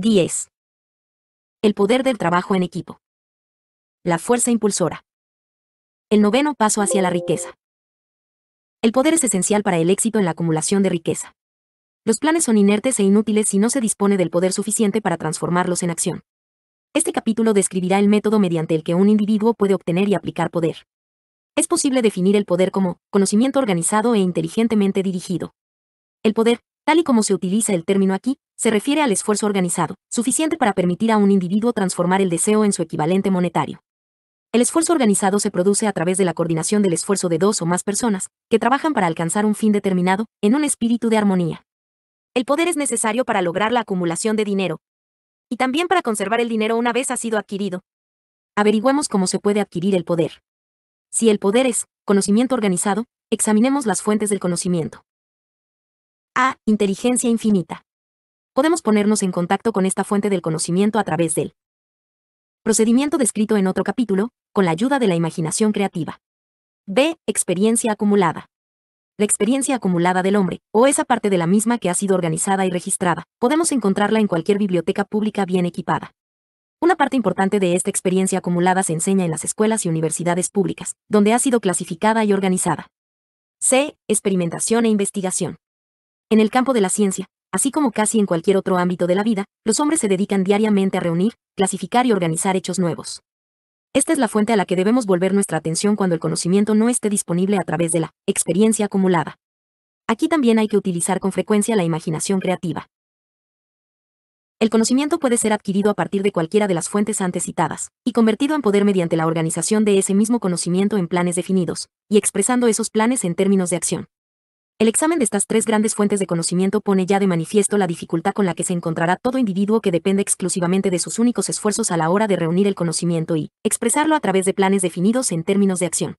10. El poder del trabajo en equipo. La fuerza impulsora. El noveno paso hacia la riqueza. El poder es esencial para el éxito en la acumulación de riqueza. Los planes son inertes e inútiles si no se dispone del poder suficiente para transformarlos en acción. Este capítulo describirá el método mediante el que un individuo puede obtener y aplicar poder. Es posible definir el poder como conocimiento organizado e inteligentemente dirigido. El poder, tal y como se utiliza el término aquí, se refiere al esfuerzo organizado, suficiente para permitir a un individuo transformar el deseo en su equivalente monetario. El esfuerzo organizado se produce a través de la coordinación del esfuerzo de dos o más personas, que trabajan para alcanzar un fin determinado, en un espíritu de armonía. El poder es necesario para lograr la acumulación de dinero, y también para conservar el dinero una vez ha sido adquirido. Averigüemos cómo se puede adquirir el poder. Si el poder es conocimiento organizado, examinemos las fuentes del conocimiento. A. Inteligencia infinita podemos ponernos en contacto con esta fuente del conocimiento a través del procedimiento descrito en otro capítulo, con la ayuda de la imaginación creativa. B. Experiencia acumulada. La experiencia acumulada del hombre, o esa parte de la misma que ha sido organizada y registrada, podemos encontrarla en cualquier biblioteca pública bien equipada. Una parte importante de esta experiencia acumulada se enseña en las escuelas y universidades públicas, donde ha sido clasificada y organizada. C. Experimentación e investigación. En el campo de la ciencia, Así como casi en cualquier otro ámbito de la vida, los hombres se dedican diariamente a reunir, clasificar y organizar hechos nuevos. Esta es la fuente a la que debemos volver nuestra atención cuando el conocimiento no esté disponible a través de la experiencia acumulada. Aquí también hay que utilizar con frecuencia la imaginación creativa. El conocimiento puede ser adquirido a partir de cualquiera de las fuentes antes citadas, y convertido en poder mediante la organización de ese mismo conocimiento en planes definidos, y expresando esos planes en términos de acción. El examen de estas tres grandes fuentes de conocimiento pone ya de manifiesto la dificultad con la que se encontrará todo individuo que depende exclusivamente de sus únicos esfuerzos a la hora de reunir el conocimiento y expresarlo a través de planes definidos en términos de acción.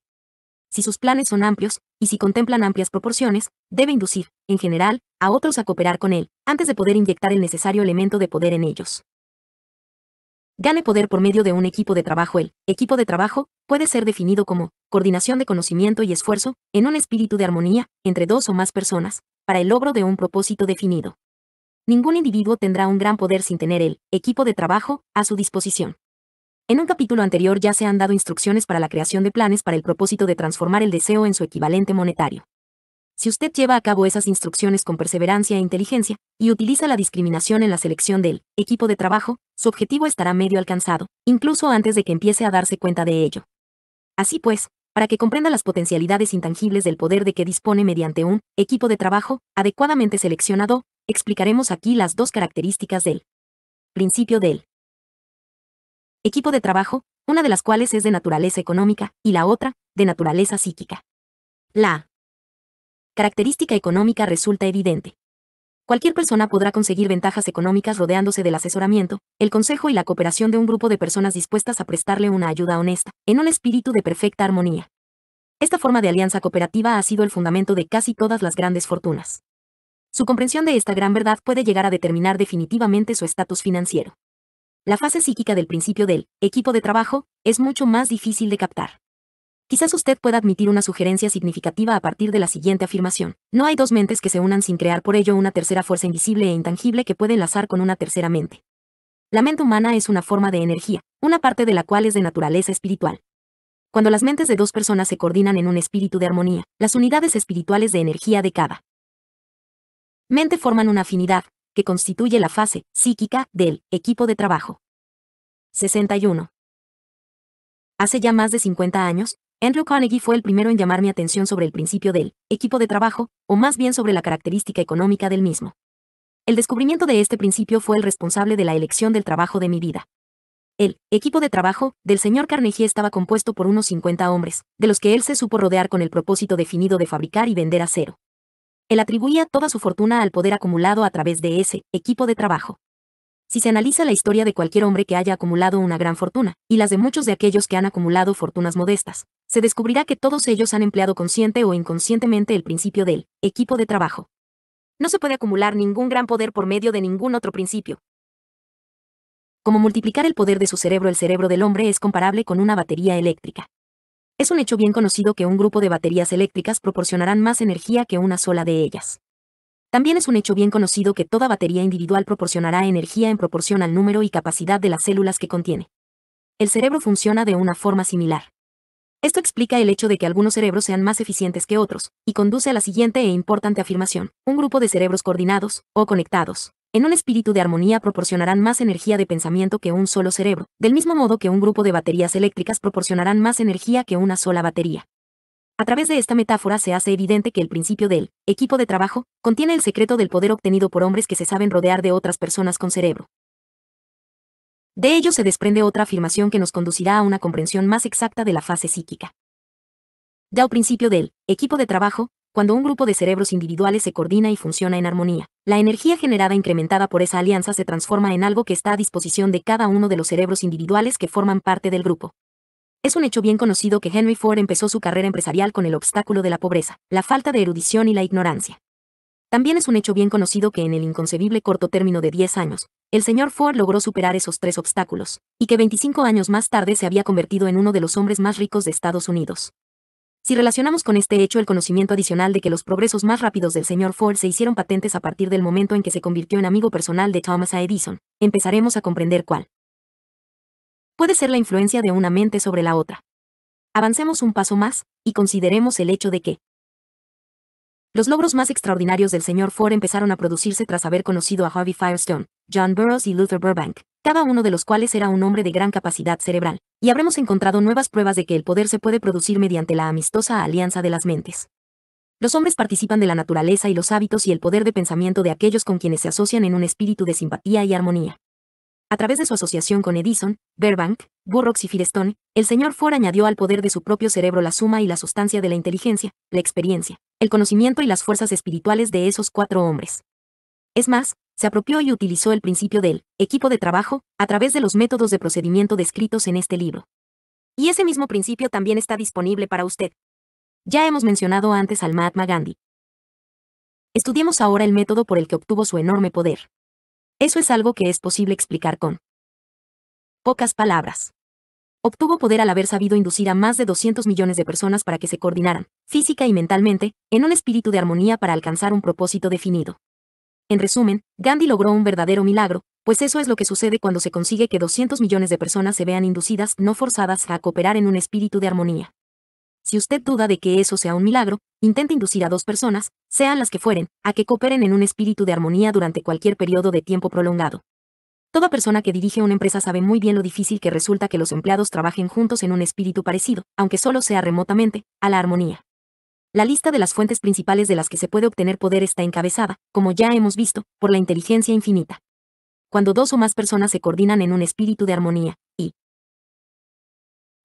Si sus planes son amplios, y si contemplan amplias proporciones, debe inducir, en general, a otros a cooperar con él, antes de poder inyectar el necesario elemento de poder en ellos. Gane poder por medio de un equipo de trabajo. El equipo de trabajo puede ser definido como coordinación de conocimiento y esfuerzo en un espíritu de armonía entre dos o más personas para el logro de un propósito definido. Ningún individuo tendrá un gran poder sin tener el equipo de trabajo a su disposición. En un capítulo anterior ya se han dado instrucciones para la creación de planes para el propósito de transformar el deseo en su equivalente monetario. Si usted lleva a cabo esas instrucciones con perseverancia e inteligencia, y utiliza la discriminación en la selección del equipo de trabajo, su objetivo estará medio alcanzado, incluso antes de que empiece a darse cuenta de ello. Así pues, para que comprenda las potencialidades intangibles del poder de que dispone mediante un equipo de trabajo adecuadamente seleccionado, explicaremos aquí las dos características del principio del equipo de trabajo, una de las cuales es de naturaleza económica y la otra, de naturaleza psíquica. La característica económica resulta evidente. Cualquier persona podrá conseguir ventajas económicas rodeándose del asesoramiento, el consejo y la cooperación de un grupo de personas dispuestas a prestarle una ayuda honesta, en un espíritu de perfecta armonía. Esta forma de alianza cooperativa ha sido el fundamento de casi todas las grandes fortunas. Su comprensión de esta gran verdad puede llegar a determinar definitivamente su estatus financiero. La fase psíquica del principio del equipo de trabajo es mucho más difícil de captar. Quizás usted pueda admitir una sugerencia significativa a partir de la siguiente afirmación. No hay dos mentes que se unan sin crear por ello una tercera fuerza invisible e intangible que puede enlazar con una tercera mente. La mente humana es una forma de energía, una parte de la cual es de naturaleza espiritual. Cuando las mentes de dos personas se coordinan en un espíritu de armonía, las unidades espirituales de energía de cada mente forman una afinidad, que constituye la fase psíquica del equipo de trabajo. 61. Hace ya más de 50 años, Andrew Carnegie fue el primero en llamar mi atención sobre el principio del equipo de trabajo, o más bien sobre la característica económica del mismo. El descubrimiento de este principio fue el responsable de la elección del trabajo de mi vida. El equipo de trabajo del señor Carnegie estaba compuesto por unos 50 hombres, de los que él se supo rodear con el propósito definido de fabricar y vender acero. Él atribuía toda su fortuna al poder acumulado a través de ese equipo de trabajo. Si se analiza la historia de cualquier hombre que haya acumulado una gran fortuna, y las de muchos de aquellos que han acumulado fortunas modestas, se descubrirá que todos ellos han empleado consciente o inconscientemente el principio del equipo de trabajo. No se puede acumular ningún gran poder por medio de ningún otro principio. Como multiplicar el poder de su cerebro, el cerebro del hombre es comparable con una batería eléctrica. Es un hecho bien conocido que un grupo de baterías eléctricas proporcionarán más energía que una sola de ellas. También es un hecho bien conocido que toda batería individual proporcionará energía en proporción al número y capacidad de las células que contiene. El cerebro funciona de una forma similar. Esto explica el hecho de que algunos cerebros sean más eficientes que otros, y conduce a la siguiente e importante afirmación. Un grupo de cerebros coordinados, o conectados, en un espíritu de armonía proporcionarán más energía de pensamiento que un solo cerebro, del mismo modo que un grupo de baterías eléctricas proporcionarán más energía que una sola batería. A través de esta metáfora se hace evidente que el principio del equipo de trabajo contiene el secreto del poder obtenido por hombres que se saben rodear de otras personas con cerebro. De ello se desprende otra afirmación que nos conducirá a una comprensión más exacta de la fase psíquica. Ya el principio del equipo de trabajo, cuando un grupo de cerebros individuales se coordina y funciona en armonía, la energía generada incrementada por esa alianza se transforma en algo que está a disposición de cada uno de los cerebros individuales que forman parte del grupo, es un hecho bien conocido que Henry Ford empezó su carrera empresarial con el obstáculo de la pobreza, la falta de erudición y la ignorancia. También es un hecho bien conocido que en el inconcebible corto término de 10 años, el señor Ford logró superar esos tres obstáculos, y que 25 años más tarde se había convertido en uno de los hombres más ricos de Estados Unidos. Si relacionamos con este hecho el conocimiento adicional de que los progresos más rápidos del señor Ford se hicieron patentes a partir del momento en que se convirtió en amigo personal de Thomas Edison, empezaremos a comprender cuál puede ser la influencia de una mente sobre la otra. Avancemos un paso más, y consideremos el hecho de que los logros más extraordinarios del señor Ford empezaron a producirse tras haber conocido a Harvey Firestone, John Burroughs y Luther Burbank, cada uno de los cuales era un hombre de gran capacidad cerebral, y habremos encontrado nuevas pruebas de que el poder se puede producir mediante la amistosa alianza de las mentes. Los hombres participan de la naturaleza y los hábitos y el poder de pensamiento de aquellos con quienes se asocian en un espíritu de simpatía y armonía. A través de su asociación con Edison, Burbank, Burroughs y Firestone, el señor Ford añadió al poder de su propio cerebro la suma y la sustancia de la inteligencia, la experiencia, el conocimiento y las fuerzas espirituales de esos cuatro hombres. Es más, se apropió y utilizó el principio del equipo de trabajo a través de los métodos de procedimiento descritos en este libro. Y ese mismo principio también está disponible para usted. Ya hemos mencionado antes al Mahatma Gandhi. Estudiemos ahora el método por el que obtuvo su enorme poder. Eso es algo que es posible explicar con pocas palabras. Obtuvo poder al haber sabido inducir a más de 200 millones de personas para que se coordinaran, física y mentalmente, en un espíritu de armonía para alcanzar un propósito definido. En resumen, Gandhi logró un verdadero milagro, pues eso es lo que sucede cuando se consigue que 200 millones de personas se vean inducidas, no forzadas, a cooperar en un espíritu de armonía. Si usted duda de que eso sea un milagro, intente inducir a dos personas, sean las que fueren, a que cooperen en un espíritu de armonía durante cualquier periodo de tiempo prolongado. Toda persona que dirige una empresa sabe muy bien lo difícil que resulta que los empleados trabajen juntos en un espíritu parecido, aunque solo sea remotamente, a la armonía. La lista de las fuentes principales de las que se puede obtener poder está encabezada, como ya hemos visto, por la inteligencia infinita. Cuando dos o más personas se coordinan en un espíritu de armonía, y,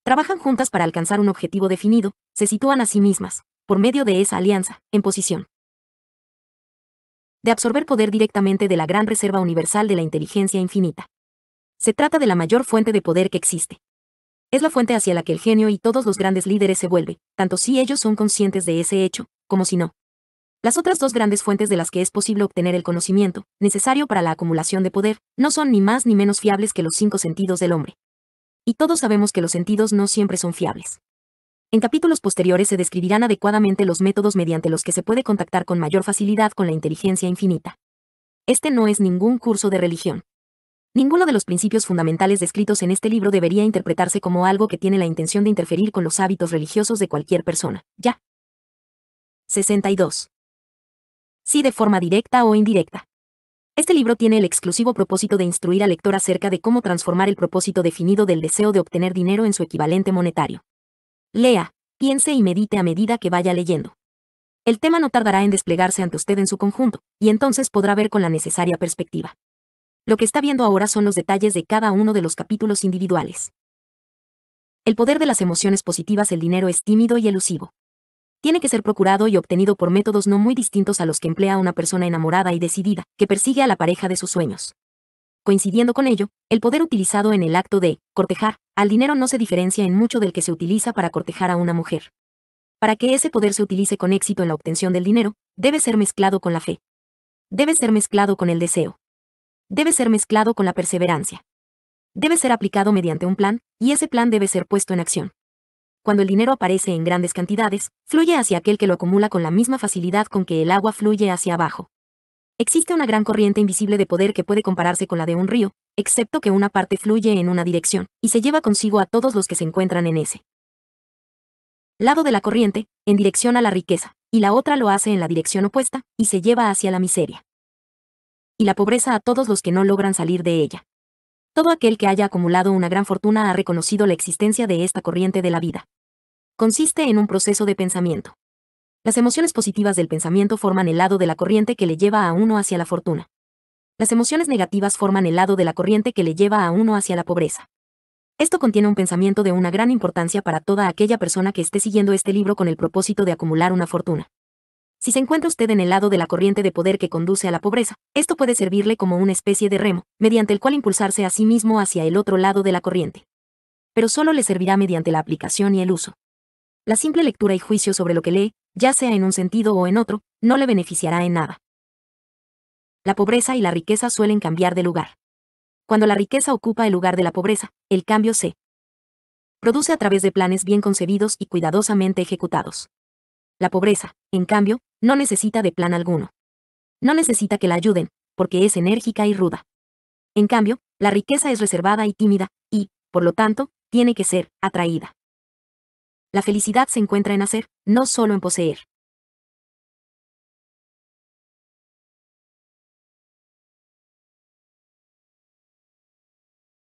Trabajan juntas para alcanzar un objetivo definido, se sitúan a sí mismas, por medio de esa alianza, en posición de absorber poder directamente de la gran reserva universal de la inteligencia infinita. Se trata de la mayor fuente de poder que existe. Es la fuente hacia la que el genio y todos los grandes líderes se vuelven, tanto si ellos son conscientes de ese hecho, como si no. Las otras dos grandes fuentes de las que es posible obtener el conocimiento, necesario para la acumulación de poder, no son ni más ni menos fiables que los cinco sentidos del hombre y todos sabemos que los sentidos no siempre son fiables. En capítulos posteriores se describirán adecuadamente los métodos mediante los que se puede contactar con mayor facilidad con la inteligencia infinita. Este no es ningún curso de religión. Ninguno de los principios fundamentales descritos en este libro debería interpretarse como algo que tiene la intención de interferir con los hábitos religiosos de cualquier persona. Ya. 62. Si de forma directa o indirecta. Este libro tiene el exclusivo propósito de instruir al lector acerca de cómo transformar el propósito definido del deseo de obtener dinero en su equivalente monetario. Lea, piense y medite a medida que vaya leyendo. El tema no tardará en desplegarse ante usted en su conjunto, y entonces podrá ver con la necesaria perspectiva. Lo que está viendo ahora son los detalles de cada uno de los capítulos individuales. El poder de las emociones positivas El dinero es tímido y elusivo tiene que ser procurado y obtenido por métodos no muy distintos a los que emplea una persona enamorada y decidida, que persigue a la pareja de sus sueños. Coincidiendo con ello, el poder utilizado en el acto de cortejar al dinero no se diferencia en mucho del que se utiliza para cortejar a una mujer. Para que ese poder se utilice con éxito en la obtención del dinero, debe ser mezclado con la fe. Debe ser mezclado con el deseo. Debe ser mezclado con la perseverancia. Debe ser aplicado mediante un plan, y ese plan debe ser puesto en acción cuando el dinero aparece en grandes cantidades, fluye hacia aquel que lo acumula con la misma facilidad con que el agua fluye hacia abajo. Existe una gran corriente invisible de poder que puede compararse con la de un río, excepto que una parte fluye en una dirección, y se lleva consigo a todos los que se encuentran en ese lado de la corriente, en dirección a la riqueza, y la otra lo hace en la dirección opuesta, y se lleva hacia la miseria. Y la pobreza a todos los que no logran salir de ella. Todo aquel que haya acumulado una gran fortuna ha reconocido la existencia de esta corriente de la vida. Consiste en un proceso de pensamiento. Las emociones positivas del pensamiento forman el lado de la corriente que le lleva a uno hacia la fortuna. Las emociones negativas forman el lado de la corriente que le lleva a uno hacia la pobreza. Esto contiene un pensamiento de una gran importancia para toda aquella persona que esté siguiendo este libro con el propósito de acumular una fortuna. Si se encuentra usted en el lado de la corriente de poder que conduce a la pobreza, esto puede servirle como una especie de remo, mediante el cual impulsarse a sí mismo hacia el otro lado de la corriente. Pero solo le servirá mediante la aplicación y el uso. La simple lectura y juicio sobre lo que lee, ya sea en un sentido o en otro, no le beneficiará en nada. La pobreza y la riqueza suelen cambiar de lugar. Cuando la riqueza ocupa el lugar de la pobreza, el cambio se produce a través de planes bien concebidos y cuidadosamente ejecutados. La pobreza, en cambio, no necesita de plan alguno. No necesita que la ayuden, porque es enérgica y ruda. En cambio, la riqueza es reservada y tímida, y, por lo tanto, tiene que ser atraída. La felicidad se encuentra en hacer, no solo en poseer.